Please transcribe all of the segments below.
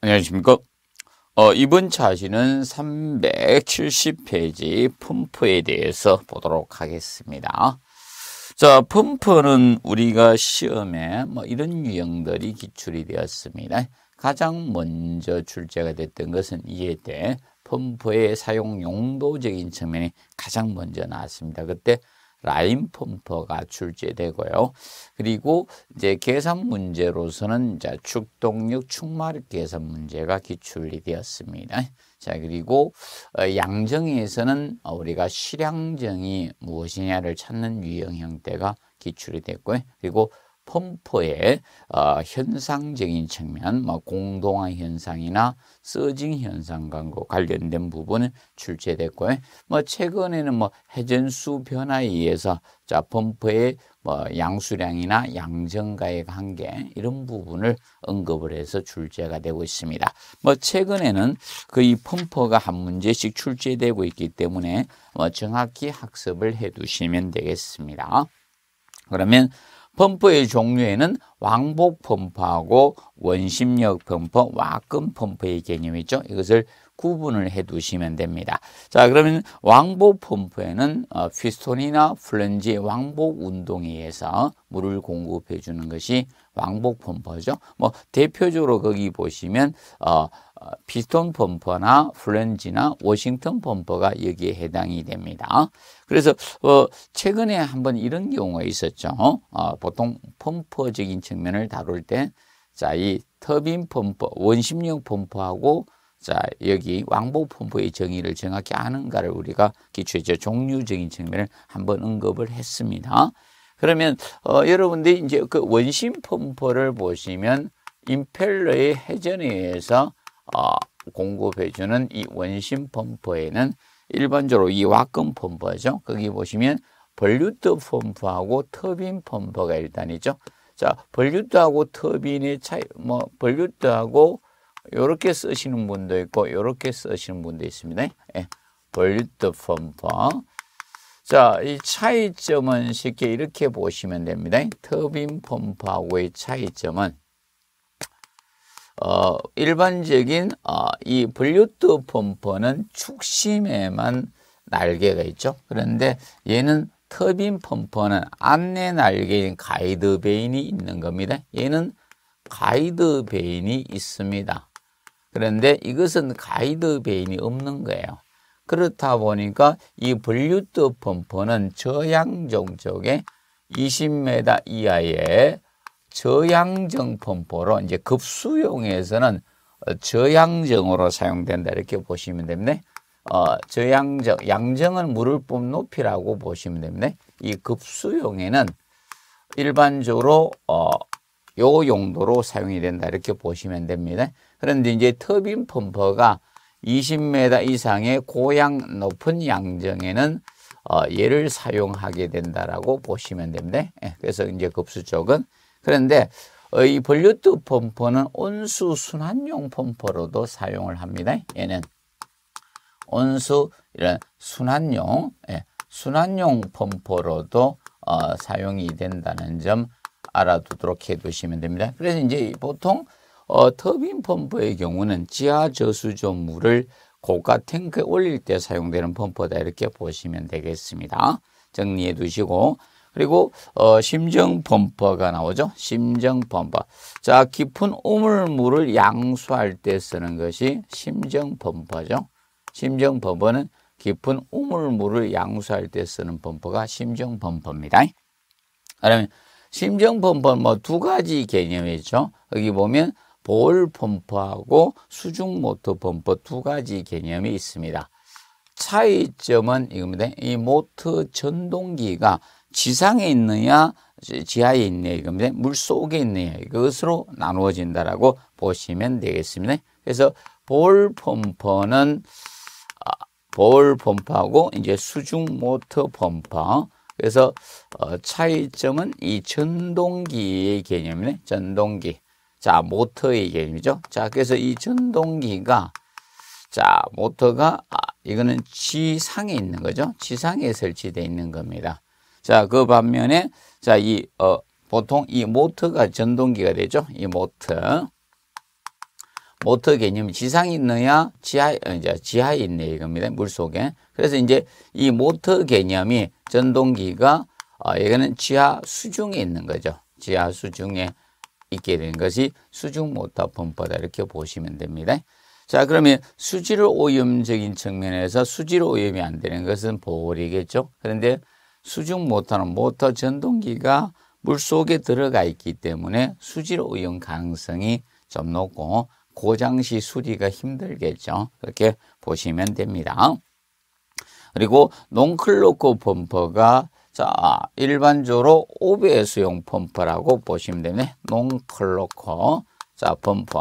안녕하십니까. 어, 이번 차시는 370페이지 펌프에 대해서 보도록 하겠습니다. 자, 펌프는 우리가 시험에 뭐 이런 유형들이 기출이 되었습니다. 가장 먼저 출제가 됐던 것은 이에 대해 펌프의 사용 용도적인 측면이 가장 먼저 나왔습니다. 그때 라인 펌프가 출제되고요. 그리고 이제 계산 문제로서는 이제 축동력 충마력 계산 문제가 기출이 되었습니다. 자 그리고 어, 양정에서는 우리가 실양정이 무엇이냐를 찾는 유형 형태가 기출이 됐고요. 그리고 펌포의 어, 현상적인 측면, 뭐 공동화 현상이나 서징 현상과도 관련된 부분은 출제됐고요. 뭐 최근에는 뭐 해전수 변화에 의해서 자 펌포의 뭐 양수량이나 양정가액 한계 이런 부분을 언급을 해서 출제가 되고 있습니다. 뭐 최근에는 그 이 펌퍼가 한 문제씩 출제되고 있기 때문에 뭐 정확히 학습을 해 두시면 되겠습니다. 그러면 펌프의 종류에는 왕복 펌프하고 원심력 펌프, 와금 펌프의 개념이 있죠. 이것을 구분을 해 두시면 됩니다. 자, 그러면 왕복 펌프에는 어, 피스톤이나 플런지의 왕복 운동에 의해서 물을 공급해 주는 것이 왕복 펌퍼죠. 뭐 대표적으로 거기 보시면 어, 피스톤 어, 펌퍼나 플렌지나 워싱턴 펌퍼가 여기에 해당이 됩니다. 그래서 어, 최근에 한번 이런 경우가 있었죠. 어, 보통 펌퍼적인 측면을 다룰 때 자, 이 터빈 펌퍼, 원심력 펌퍼하고 자, 여기 왕복 펌프의 정의를 정확히 아는가를 우리가 기초의 종류적인 측면을 한번 언급을 했습니다. 그러면 어, 여러분들이 이제 그 원심 펌프를 보시면 임펠러의 회전에 의해서 어, 공급해주는 이 원심 펌프에는 일반적으로 이 와금 펌프죠. 거기 보시면 벌류트 펌프하고 터빈 펌프가 일단 이죠 자, 벌류트하고 터빈의 차이, 뭐, 벌류트하고 이렇게 쓰시는 분도 있고, 이렇게 쓰시는 분도 있습니다. 예. 벌류트 펌프, 자, 이 차이점은 쉽게 이렇게 보시면 됩니다. 터빈 펌프하고의 차이점은 어, 일반적인 어, 이 블루투 펌프는 축심에만 날개가 있죠. 그런데 얘는 터빈 펌프는 안내 날개인 가이드 베인이 있는 겁니다. 얘는 가이드 베인이 있습니다. 그런데 이것은 가이드 베인이 없는 거예요. 그렇다 보니까 이블루트 펌프는 저양정 쪽에 20m 이하의 저양정 펌프로 이제 급수용에서는 저양정으로 사용된다 이렇게 보시면 됩니다. 어, 저양정, 양정은 물을 뿜 높이라고 보시면 됩니다. 이 급수용에는 일반적으로 어, 요 용도로 사용이 된다 이렇게 보시면 됩니다. 그런데 이제 터빈 펌퍼가 20m 이상의 고양 높은 양정에는 어, 얘를 사용하게 된다라고 보시면 됩니다. 예, 그래서 이제 급수 쪽은 그런데 이 볼류트 펌프는 온수 순환용 펌프로도 사용을 합니다. 얘는 온수 이런 순환용 예, 순환용 펌프로도 어, 사용이 된다는 점 알아두도록 해두시면 됩니다. 그래서 이제 보통 어, 터빈 펌프의 경우는 지하 저수조 물을 고가 탱크에 올릴 때 사용되는 펌프다 이렇게 보시면 되겠습니다. 정리해 두시고 그리고 어, 심정 펌퍼가 나오죠. 심정 펌퍼. 자, 깊은 오물물을 양수할 때 쓰는 것이 심정 펌퍼죠. 심정 펌퍼는 깊은 오물물을 양수할 때 쓰는 펌퍼가 심정 펌퍼입니다. 그러면 심정 펌퍼는 뭐두 가지 개념이 죠 여기 보면 볼 펌프하고 수중 모터 펌프 두 가지 개념이 있습니다. 차이점은 이겁니다. 이 모터 전동기가 지상에 있느냐 지하에 있느냐 이겁니다. 물 속에 있느냐 이것으로 나누어진다라고 보시면 되겠습니다. 그래서 볼 펌퍼는 아, 볼 펌프하고 이제 수중 모터 펌퍼 그래서 어, 차이점은 이 전동기의 개념이네. 전동기. 자, 모터의 개념이죠. 자, 그래서 이 전동기가 자, 모터가 아, 이거는 지상에 있는 거죠. 지상에 설치되어 있는 겁니다. 자, 그 반면에 자, 이 어, 보통 이 모터가 전동기가 되죠. 이 모터. 모터 개념이 지상에 있느냐, 지하에, 어, 이제 지하에 있냐 이겁니다. 물 속에. 그래서 이제 이 모터 개념이 전동기가, 어, 이거는 지하 수중에 있는 거죠. 지하 수중에 있게 된 것이 수중 모터 범퍼다 이렇게 보시면 됩니다. 자 그러면 수질 오염적인 측면에서 수질 오염이 안 되는 것은 보홀이겠죠. 그런데 수중 모터는 모터 전동기가 물 속에 들어가 있기 때문에 수질 오염 가능성이 좀 높고 고장시 수리가 힘들겠죠. 그렇게 보시면 됩니다. 그리고 농클로코 범퍼가 자, 일반적으로 OBS용 펌프라고 보시면 되네. 농클로커. 자, 펌프.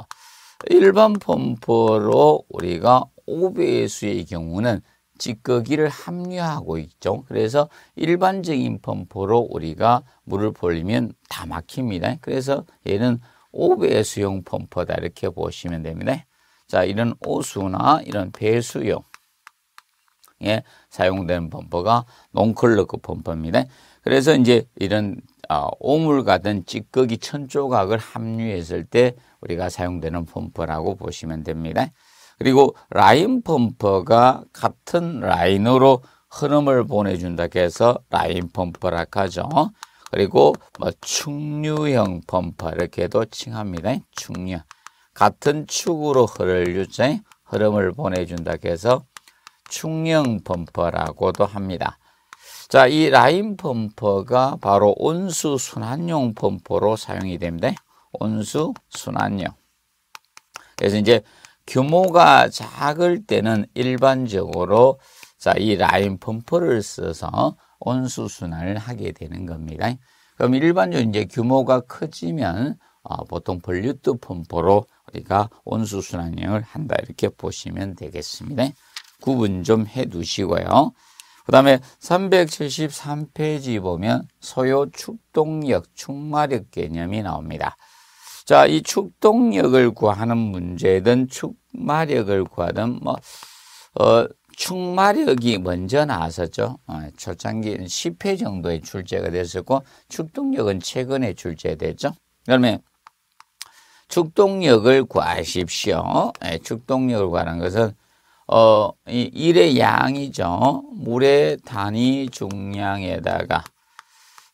일반 펌프로 우리가 OBS의 경우는 찌꺼기를 함유하고 있죠. 그래서 일반적인 펌프로 우리가 물을 벌리면 다 막힙니다. 그래서 얘는 OBS용 펌프다 이렇게 보시면 됩니다. 자, 이런 오수나 이런 배수용 에 예, 사용되는 펌퍼가 농클러크 펌퍼입니다. 그래서 이제 이런 어, 오물 같은 찌꺼기 천 조각을 합류했을때 우리가 사용되는 펌퍼라고 보시면 됩니다. 그리고 라인 펌퍼가 같은 라인으로 흐름을 보내준다 해서 라인 펌퍼라고 하죠. 그리고 뭐 충류형 펌퍼 이렇게도 칭합니다. 충류 같은 축으로 흐를 유자 흐름을 보내준다 해서 충형 펌퍼라고도 합니다. 자, 이 라인 펌퍼가 바로 온수 순환용 펌퍼로 사용이 됩니다. 온수 순환용. 그래서 이제 규모가 작을 때는 일반적으로 자, 이 라인 펌프를 써서 온수 순환을 하게 되는 겁니다. 그럼 일반적으로 이제 규모가 커지면 어, 보통 볼류트 펌프로 우리가 온수 순환형을 한다 이렇게 보시면 되겠습니다. 구분 좀 해 두시고요. 그 다음에 373페이지 보면 소요 축동력, 축마력 개념이 나옵니다. 자, 이 축동력을 구하는 문제든 축마력을 구하든 뭐, 어, 축마력이 먼저 나왔었죠. 어, 초창기 10회 정도에 출제가 됐었고, 축동력은 최근에 출제됐죠. 그다음 축동력을 구하십시오. 예, 축동력을 구하는 것은 어, 이 일의 양이죠. 물의 단위 중량에다가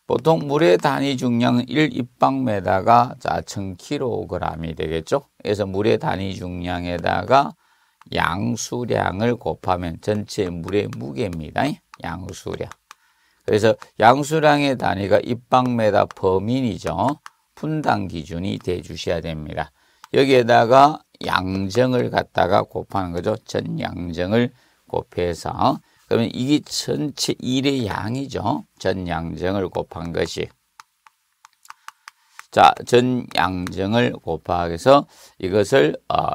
보통 물의 단위 중량은 1입방에다가 자, 1000kg이 되겠죠. 그래서 물의 단위 중량에다가 양수량을 곱하면 전체 물의 무게입니다. 양수량. 그래서 양수량의 단위가 입방미다 범인이죠. 분당 기준이 돼 주셔야 됩니다. 여기에다가 양정을 갖다가 곱하는 거죠. 전 양정을 곱해서 그러면 이게 전체 1의 양이죠. 전 양정을 곱한 것이 자, 전 양정을 곱하해서 기위 이것을 어,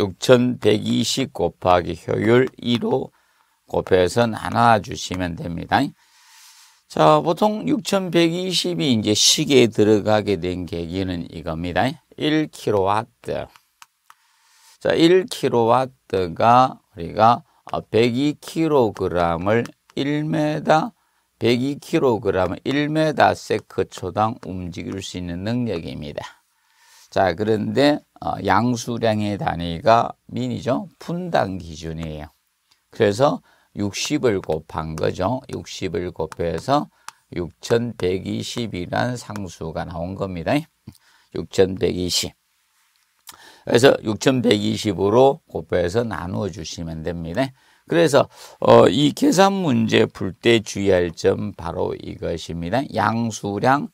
6120 곱하기 효율 2로 곱해서 나눠 주시면 됩니다. 자, 보통 6120이 이제 시계에 들어가게 된 계기는 이겁니다. 1kW 자, 1kW가 우리가 102kg을 1m 102kg은 1m 세크초당 움직일 수 있는 능력입니다. 자, 그런데 어, 양수량의 단위가 민이죠. 분당 기준이에요. 그래서 60을 곱한 거죠. 60을 곱해서 6120이란 상수가 나온 겁니다. 6120. 그래서 6120으로 곱해서 나누어 주시면 됩니다. 그래서 어, 이 계산 문제 풀 때 주의할 점 바로 이것입니다. 양수량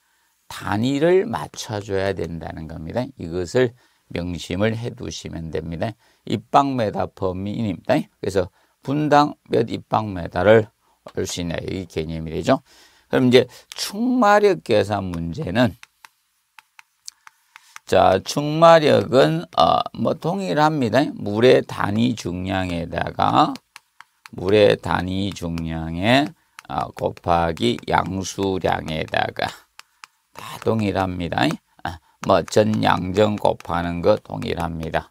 단위를 맞춰줘야 된다는 겁니다. 이것을 명심을 해두시면 됩니다. 입방메다 범위입니다. 그래서 분당 몇 입방메다를 얻을 수 있냐 이 개념이 되죠. 그럼 이제 충마력 계산 문제는 자, 충마력은 어, 뭐 동일합니다. 물의 단위 중량에다가 물의 단위 중량에 어, 곱하기 양수량에다가 다 동일합니다. 어, 뭐 전양정 곱하는 거 동일합니다.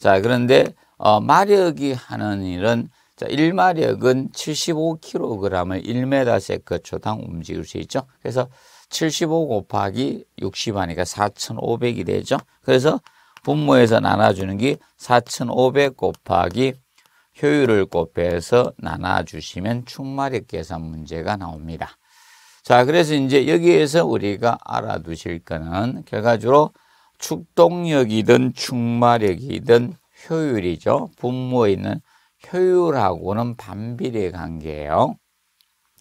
자, 그런데 어, 마력이 하는 일은 자, 1마력은 75kg을 1m/s초당 움직일 수 있죠. 그래서 75 곱하기 60 하니까 4,500이 되죠. 그래서 분모에서 나눠주는 게 4,500 곱하기 효율을 곱해서 나눠주시면 충마력 계산 문제가 나옵니다. 자, 그래서 이제 여기에서 우리가 알아두실 거는 결과적으로 축동력이든 충마력이든 효율이죠. 분모에 있는 효율하고는 반비례 관계예요.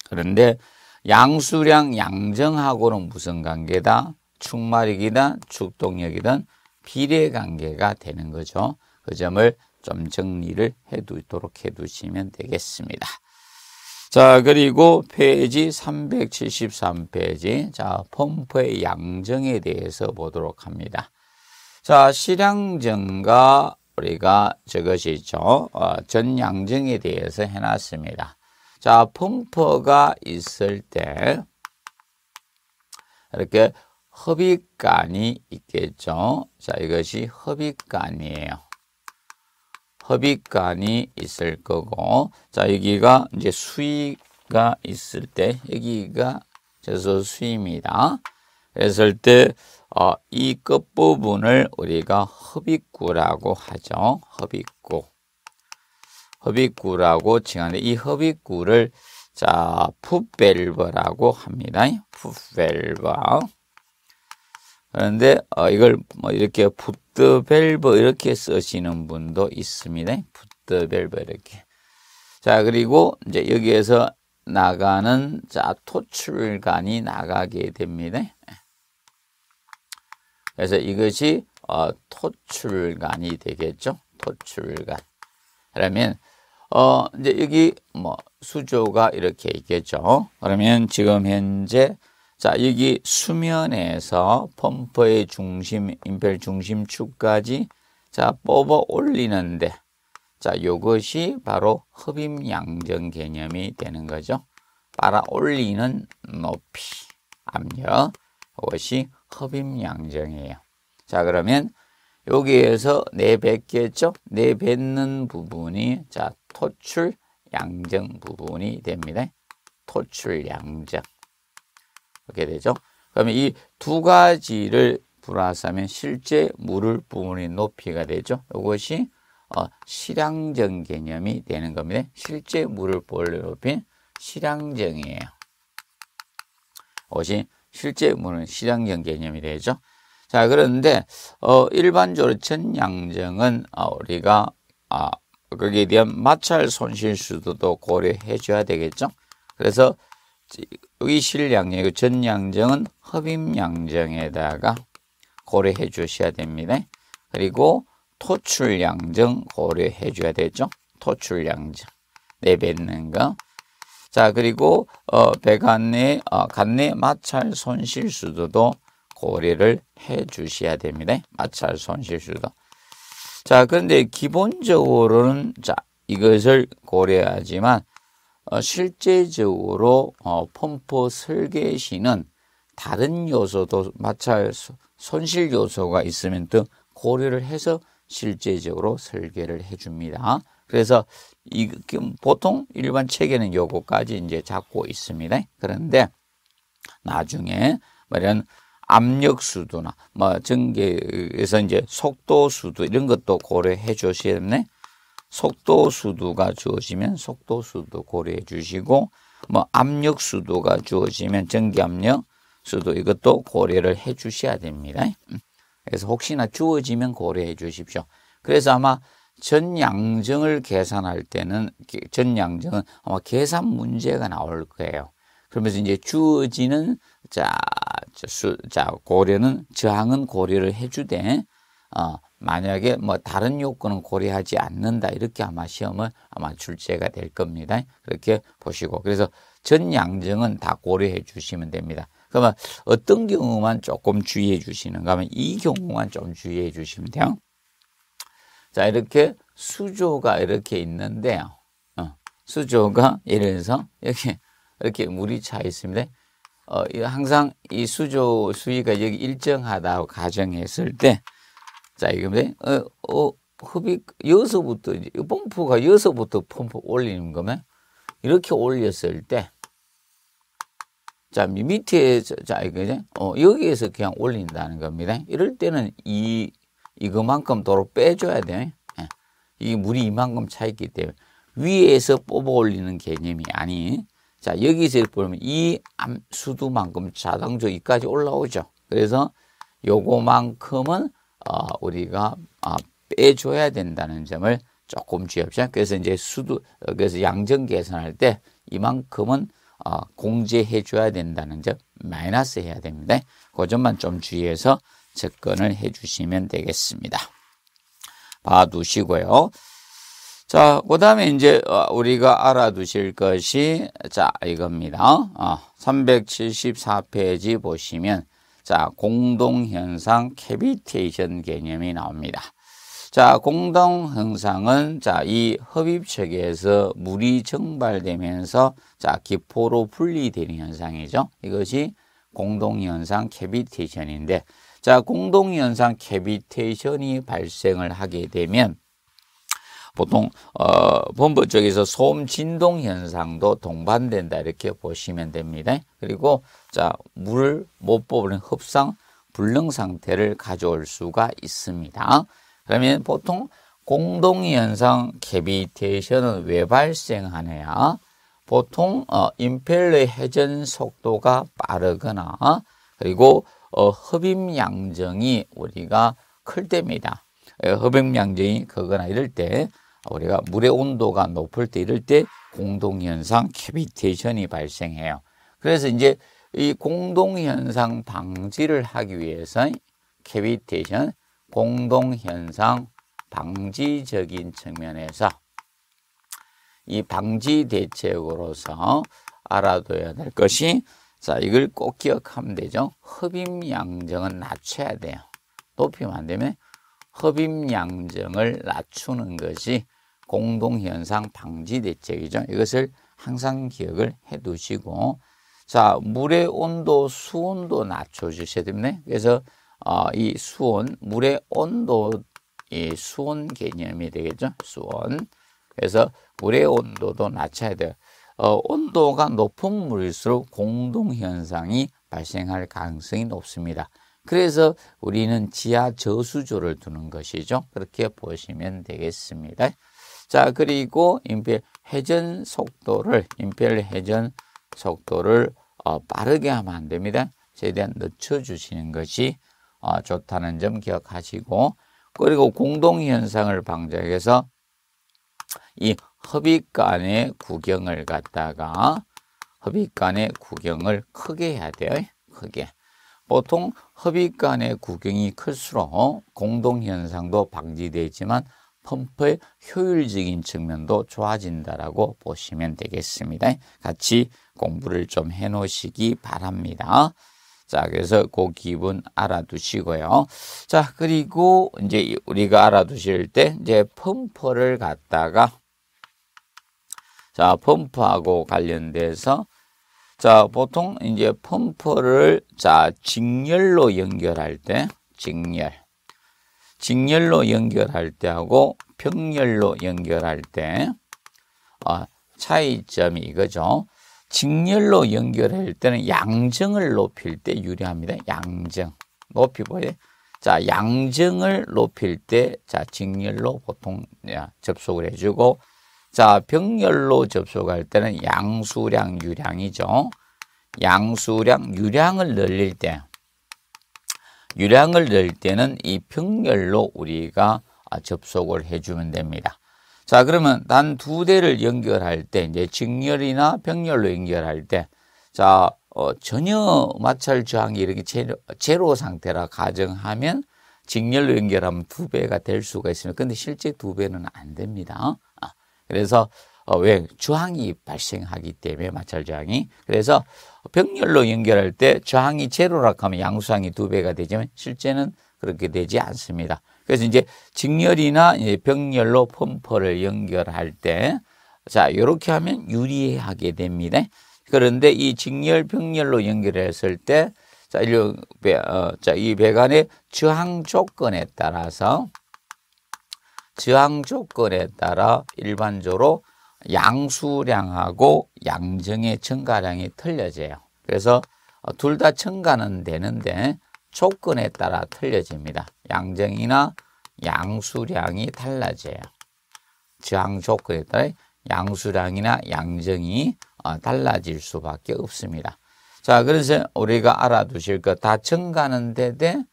그런데 양수량 양정하고는 무슨 관계다? 충마력이기든 축동력이든 비례 관계가 되는 거죠. 그 점을 좀 정리를 해두도록 해두시면 되겠습니다. 자, 그리고 페이지 373페이지. 자, 펌프의 양정에 대해서 보도록 합니다. 자, 실양정과 우리가 저것이죠. 어, 전양정에 대해서 해놨습니다. 자, 펌프가 있을 때 이렇게 흡입관이 있겠죠. 자, 이것이 흡입관이에요. 흡입관이 있을 거고, 자, 여기가 이제 수위가 있을 때, 여기가 그래서 수입니다 그랬을 때, 어, 이 끝부분을 우리가 흡입구라고 하죠. 흡입구. 허비구라고 칭하는데 이 허비구를 자 풋밸버라고 합니다. 풋밸버 그런데 어, 이걸 뭐 이렇게 푸트밸버 이렇게 쓰시는 분도 있습니다. 푸트밸버 이렇게. 자 그리고 이제 여기에서 나가는 자 토출간이 나가게 됩니다. 그래서 이것이 어, 토출간이 되겠죠. 토출간. 그러면 어, 이제 여기 뭐 수조가 이렇게 있겠죠. 그러면 지금 현재 자, 여기 수면에서 펌프의 중심, 임펠 중심축까지 자, 뽑아 올리는데 자, 이것이 바로 흡입 양정 개념이 되는 거죠. 빨아 올리는 높이, 압력. 이것이 흡입 양정이에요. 자, 그러면 여기에서 내뱉겠죠? 내뱉는 부분이 자, 토출 양정 부분이 됩니다. 토출 양정. 이렇게 되죠. 그러면 이 두 가지를 불화하면 실제 물을 부분의 높이가 되죠. 이것이 어, 실량정 개념이 되는 겁니다. 실제 물을 볼의 높이 실량정이에요. 이것이 실제 물은 실량정 개념이 되죠. 자 그런데 어, 일반적으로 천양정은 어, 우리가 아, 거기에 대한 마찰 손실 수도도 고려해 줘야 되겠죠. 그래서 의실 양정, 그 전 양정은 흡입 양정에다가 고려해 주셔야 됩니다. 그리고 토출 양정 고려해 줘야 되죠. 토출 양정 내뱉는 거. 자 그리고 어, 배간내 어, 간내 마찰 손실 수도도 고려를 해 주셔야 됩니다. 마찰 손실 수도. 자, 그런데 기본적으로는 자, 이것을 고려하지만 어, 실제적으로 어, 펌프 설계 시는 다른 요소도 마찰 손실 요소가 있으면 또 고려를 해서 실제적으로 설계를 해줍니다. 그래서 이 그 보통 일반 체계는 요거까지 이제 잡고 있습니다. 그런데 나중에 말하면 압력 수도나 뭐 전기에서 이제 속도 수도 이런 것도 고려해 주시겠네. 속도 수도가 주어지면 속도 수도 고려해 주시고 뭐 압력 수도가 주어지면 전기 압력 수도 이것도 고려를 해 주셔야 됩니다. 그래서 혹시나 주어지면 고려해 주십시오. 그래서 아마 전양정을 계산할 때는 전양정은 아마 계산 문제가 나올 거예요. 그러면서 이제 주어지는 자, 수, 자 고려는 저항은 고려를 해주되 어, 만약에 뭐 다른 요건은 고려하지 않는다 이렇게 아마 시험을 아마 출제가 될 겁니다. 그렇게 보시고 그래서 전 양정은 다 고려해 주시면 됩니다. 그러면 어떤 경우만 조금 주의해 주시는가 하면 이 경우만 좀 주의해 주시면 돼요. 자 이렇게 수조가 이렇게 있는데요. 어, 수조가 예를 들어서 이렇 이렇게 물이 차 있습니다. 어, 항상 이 수조 수위가 여기 일정하다고 가정했을 때, 자, 이거 뭐 어, 어, 흡입, 여기서부터, 펌프가 여기서부터 펌프 올리는 거면, 이렇게 올렸을 때, 자, 밑에, 자, 이거 이제, 어, 여기에서 그냥 올린다는 겁니다. 이럴 때는 이, 이거만큼 도로 빼줘야 돼 예. 이 물이 이만큼 차 있기 때문에 위에서 뽑아 올리는 개념이 아닌 자, 여기서 보면 이 암수두만큼 자동적 이까지 올라오죠. 그래서 요거만큼은 어, 우리가 어, 빼줘야 된다는 점을 조금 주의합시다. 그래서 이제 수두, 그래서 양정 계산할 때 이만큼은 어, 공제해 줘야 된다는 점 마이너스 해야 됩니다. 그 점만 좀 주의해서 접근을 해 주시면 되겠습니다. 봐두시고요. 자, 그 다음에 이제 어, 우리가 알아두실 것이 자 이겁니다. 어, 374페이지 보시면 자 공동현상 캐비테이션 개념이 나옵니다. 자 공동현상은 자이 흡입 체계에서 물이 증발되면서 자 기포로 분리되는 현상이죠. 이것이 공동현상 캐비테이션인데 자 공동현상 캐비테이션이 발생을 하게 되면 보통 어, 본부 쪽에서 소음 진동 현상도 동반된다 이렇게 보시면 됩니다. 그리고 자 물을 못 뽑는 흡상 불능 상태를 가져올 수가 있습니다. 그러면 보통 공동 현상 캐비테이션은 왜 발생하느냐? 보통 어, 임펠러의 회전 속도가 빠르거나 그리고 어, 흡입 양정이 우리가 클 때입니다. 어, 흡입 양정이 크거나 이럴 때 우리가 물의 온도가 높을 때 이럴 때 공동현상 캐비테이션이 발생해요. 그래서 이제 이 공동현상 방지를 하기 위해서 캐비테이션 공동현상 방지적인 측면에서 이 방지 대책으로서 알아둬야 될 것이 자 이걸 꼭 기억하면 되죠. 흡입 양정은 낮춰야 돼요. 높이면 안 되면 흡입 양정을 낮추는 것이 공동현상 방지 대책이죠. 이것을 항상 기억을 해 두시고 자 물의 온도, 수온도 낮춰주셔야 됩니다. 그래서 어, 이 수온, 물의 온도, 이 수온 개념이 되겠죠. 수온. 그래서 물의 온도도 낮춰야 돼요. 어, 온도가 높은 물일수록 공동현상이 발생할 가능성이 높습니다. 그래서 우리는 지하 저수조를 두는 것이죠. 그렇게 보시면 되겠습니다. 자, 그리고 인필 회전 속도를 인필 회전 속도를 어, 빠르게 하면 안 됩니다. 최대한 늦춰 주시는 것이 어, 좋다는 점 기억하시고 그리고 공동 현상을 방지해서 이 허비간의 구경을 갖다가 허비간의 구경을 크게 해야 돼요. 크게. 보통 허비간의 구경이 클수록 공동현상도 방지되지만 펌프의 효율적인 측면도 좋아진다라고 보시면 되겠습니다. 같이 공부를 좀 해놓으시기 바랍니다. 자, 그래서 그 기분 알아두시고요. 자, 그리고 이제 우리가 알아두실 때 이제 펌프를 갖다가 자, 펌프하고 관련돼서 자, 보통 이제 펌프를 자, 직렬로 연결할 때 직렬 직렬로 연결할 때하고 병렬로 연결할 때 어, 차이점이 이거죠. 직렬로 연결할 때는 양정을 높일 때 유리합니다. 양정. 높이고요. 자, 양정을 높일 때, 자, 직렬로 보통 야, 접속을 해주고, 자, 병렬로 접속할 때는 양수량, 유량이죠. 양수량, 유량을 늘릴 때, 유량을 넣을 때는 이평열로 우리가 아, 접속을 해주면 됩니다. 자 그러면 단 두 대를 연결할 때 이제 직렬이나 병렬로 연결할 때자 어, 전혀 마찰 저항이 이렇게 제로, 제로 상태라 가정하면 직렬로 연결하면 두 배가 될 수가 있습니다. 근데 실제 두 배는 안 됩니다. 아, 그래서 어, 왜 주항이 발생하기 때문에 마찰 저항이 그래서 병렬로 연결할 때 저항이 제로라고 하면 양수항이 두 배가 되지만 실제는 그렇게 되지 않습니다. 그래서 이제 직렬이나 이제 병렬로 펌프를 연결할 때 자, 이렇게 하면 유리하게 됩니다. 그런데 이 직렬 병렬로 연결했을 때 자, 어, 자, 이 배관의 저항 조건에 따라서 저항 조건에 따라 일반적으로 양수량하고 양정의 증가량이 틀려져요. 그래서 둘 다 증가는 되는데 조건에 따라 틀려집니다. 양정이나 양수량이 달라져요. 저항 조건에 따라 양수량이나 양정이 어, 달라질 수밖에 없습니다. 자, 그래서 우리가 알아두실 것 다 증가는 되되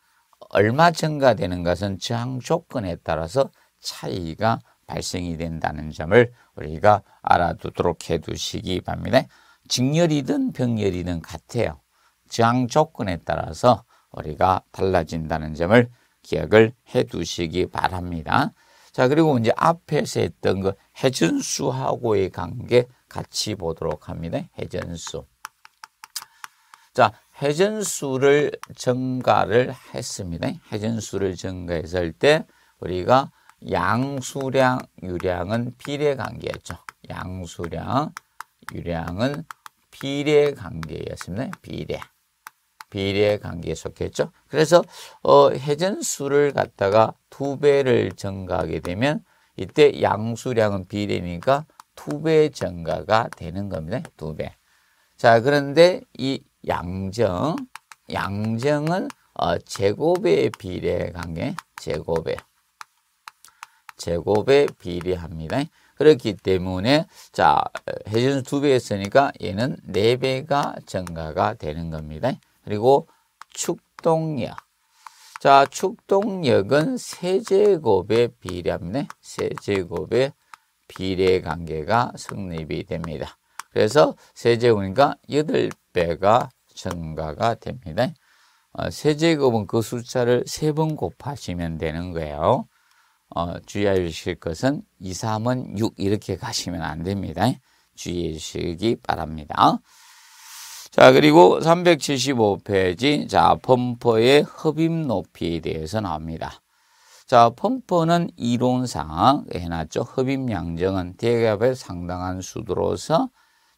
얼마 증가되는 것은 저항 조건에 따라서 차이가 발생이 된다는 점을 우리가 알아두도록 해두시기 바랍니다. 직렬이든 병렬이든 같아요. 저항 조건에 따라서 우리가 달라진다는 점을 기억을 해두시기 바랍니다. 자 그리고 이제 앞에서 했던 그 해전수하고의 관계 같이 보도록 합니다. 해전수. 자 해전수를 증가를 했습니다. 해전수를 증가했을 때 우리가 양수량, 유량은 비례 관계였죠. 양수량, 유량은 비례 관계였습니다. 비례. 비례 관계에 속했죠. 그래서 어, 회전수를 갖다가 두 배를 증가하게 되면 이때 양수량은 비례니까 두 배 증가가 되는 겁니다. 두 배. 자, 그런데 이 양정, 양정은 어, 제곱의 비례 관계, 제곱의 제곱에 비례합니다. 그렇기 때문에 자 해수는 배 했으니까 얘는 4배가 증가가 되는 겁니다. 그리고 축동력. 자 축동력은 세제곱에 비례합니다. 세제곱에 비례 관계가 성립이 됩니다. 그래서 세제곱이니까 8배가 증가가 됩니다. 어, 세제곱은 그 숫자를 3번 곱하시면 되는 거예요. 어, 주의해 주실 것은 2, 3은 6 이렇게 가시면 안 됩니다. 주의해 주시기 바랍니다. 자, 그리고 375페이지. 자, 펌퍼의 흡입 높이에 대해서 나옵니다. 자, 펌퍼는 이론상 해놨죠. 흡입 양정은 대기압에 상당한 수들로서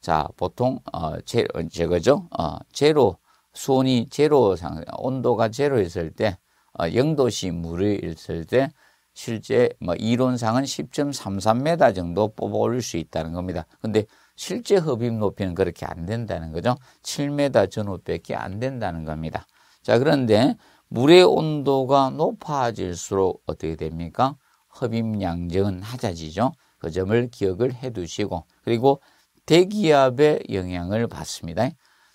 자, 보통 어, 제, 어, 제거죠 어, 제로 수온이 제로 상 온도가 제로 있을 때 어, 0도씨 물이 있을 때 실제 뭐 이론상은 10.33m 정도 뽑아 올릴 수 있다는 겁니다. 근데 실제 흡입 높이는 그렇게 안 된다는 거죠. 7m 전후밖에 안 된다는 겁니다. 자, 그런데 물의 온도가 높아질수록 어떻게 됩니까? 흡입 양적은 낮아지죠. 그 점을 기억을 해 두시고 그리고 대기압의 영향을 받습니다.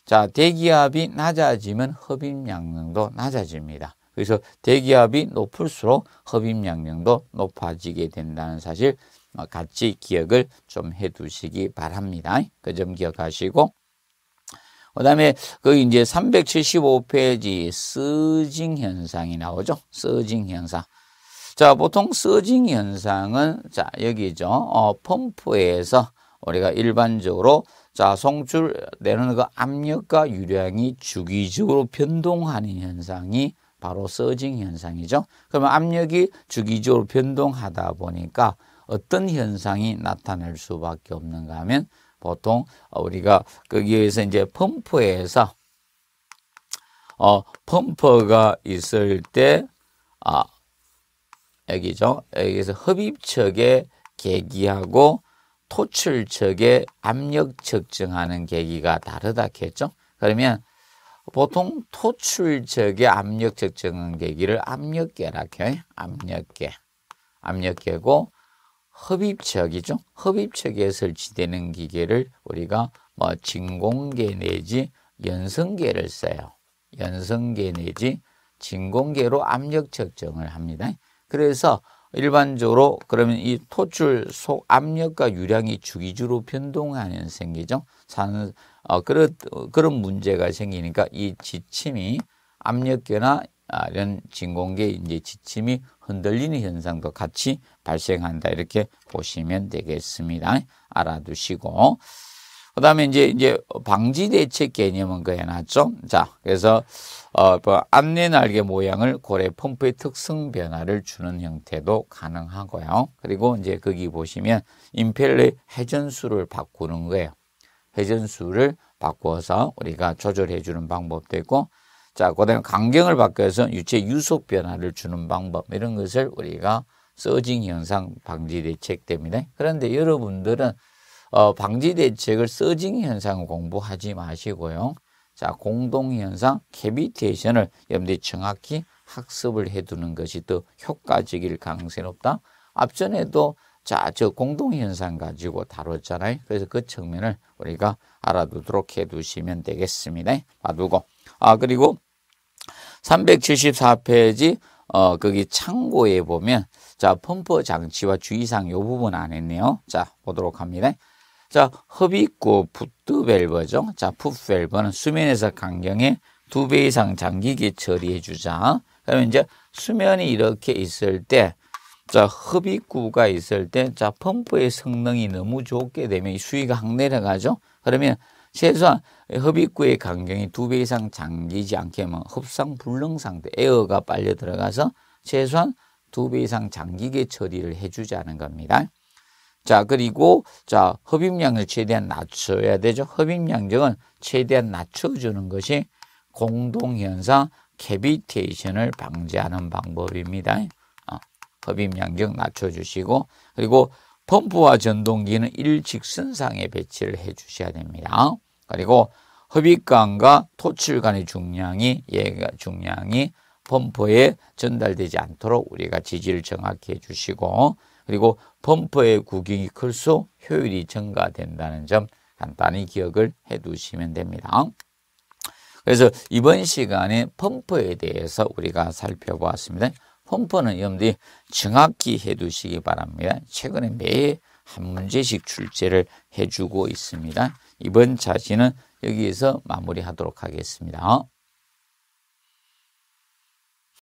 자, 대기압이 낮아지면 흡입 양도 낮아집니다. 그래서 대기압이 높을수록 흡입 양량도 높아지게 된다는 사실 어, 같이 기억을 좀 해두시기 바랍니다. 그 점 기억하시고 그다음에 그 이제 375페이지 쓰징 현상이 나오죠. 쓰징 현상. 자, 보통 쓰징 현상은 자, 여기죠. 어, 펌프에서 우리가 일반적으로 자, 송출 내는 그 압력과 유량이 주기적으로 변동하는 현상이 바로 서징 현상이죠. 그러면 압력이 주기적으로 변동하다 보니까 어떤 현상이 나타날 수밖에 없는가 하면 보통 우리가 거기에서 이제 펌프에서 어 펌프가 있을 때아 여기죠. 여기서 흡입척에 계기하고 토출척에 압력 측정하는 계기가 다르다 했죠. 그러면 보통 토출적의 압력 측정한 계기를 압력계라해 압력계. 압력계고 흡입척이죠. 흡입척에 설치되는 기계를 우리가 뭐 진공계 내지 연성계를 써요. 연성계 내지 진공계로 압력 측정을 합니다. 그래서 일반적으로 그러면 이 토출 속 압력과 유량이 주기적으로 변동하는 생기죠. 어, 그런, 그런 문제가 생기니까 이 지침이 압력계나 아, 이런 진공계 이제 지침이 흔들리는 현상도 같이 발생한다. 이렇게 보시면 되겠습니다. 알아두시고. 그 다음에 이제, 이제 방지 대책 개념은 그 해놨죠. 자, 그래서, 어, 뭐 안내 날개 모양을 고래 펌프의 특성 변화를 주는 형태도 가능하고요. 그리고 이제 거기 보시면 임펠러의 회전수를 바꾸는 거예요. 회전수를 바꿔서 우리가 조절해 주는 방법도 있고 자, 그 다음에 강경을 바꿔서 유체 유속 변화를 주는 방법 이런 것을 우리가 서징 현상 방지 대책 때문에 그런데 여러분들은 어, 방지 대책을 서징 현상 공부하지 마시고요. 자, 공동 현상 캐비테이션을 염러분 정확히 학습을 해 두는 것이 더 효과적일 가능성이 높다. 앞전에도 자, 저 공동현상 가지고 다뤘잖아요. 그래서 그 측면을 우리가 알아두도록 해두시면 되겠습니다. 봐두고. 아, 그리고 374페이지, 어, 거기 창고에 보면, 자, 펌프 장치와 주의사항 요 부분 안 했네요. 자, 보도록 합니다. 자, 흡입구 푸트 벨브죠 자, 푸프 밸브는 수면에서 강경에 두 배 이상 장기기 처리해 주자. 그러면 이제 수면이 이렇게 있을 때 자, 흡입구가 있을 때, 자, 펌프의 성능이 너무 좋게 되면 수위가 확 내려가죠? 그러면 최소한 흡입구의 간경이 두 배 이상 잠기지 않게 하면 흡상 불능 상태, 에어가 빨려 들어가서 최소한 두 배 이상 잠기게 처리를 해주자는 겁니다. 자, 그리고, 자, 흡입량을 최대한 낮춰야 되죠. 흡입량적은 최대한 낮춰주는 것이 공동현상 캐비테이션을 방지하는 방법입니다. 흡입 양적 낮춰주시고 그리고 펌프와 전동기는 일직선상에 배치를 해 주셔야 됩니다. 그리고 흡입관과 토출관의 중량이 얘가 중량이 펌프에 전달되지 않도록 우리가 지지를 정확히 해 주시고 그리고 펌프의 구경이 클수록 효율이 증가된다는 점 간단히 기억을 해 두시면 됩니다. 그래서 이번 시간에 펌프에 대해서 우리가 살펴보았습니다. 홈퍼는 여러분들이 정확히 해두시기 바랍니다. 최근에 매일 한 문제씩 출제를 해주고 있습니다. 이번 자신은 여기에서 마무리하도록 하겠습니다.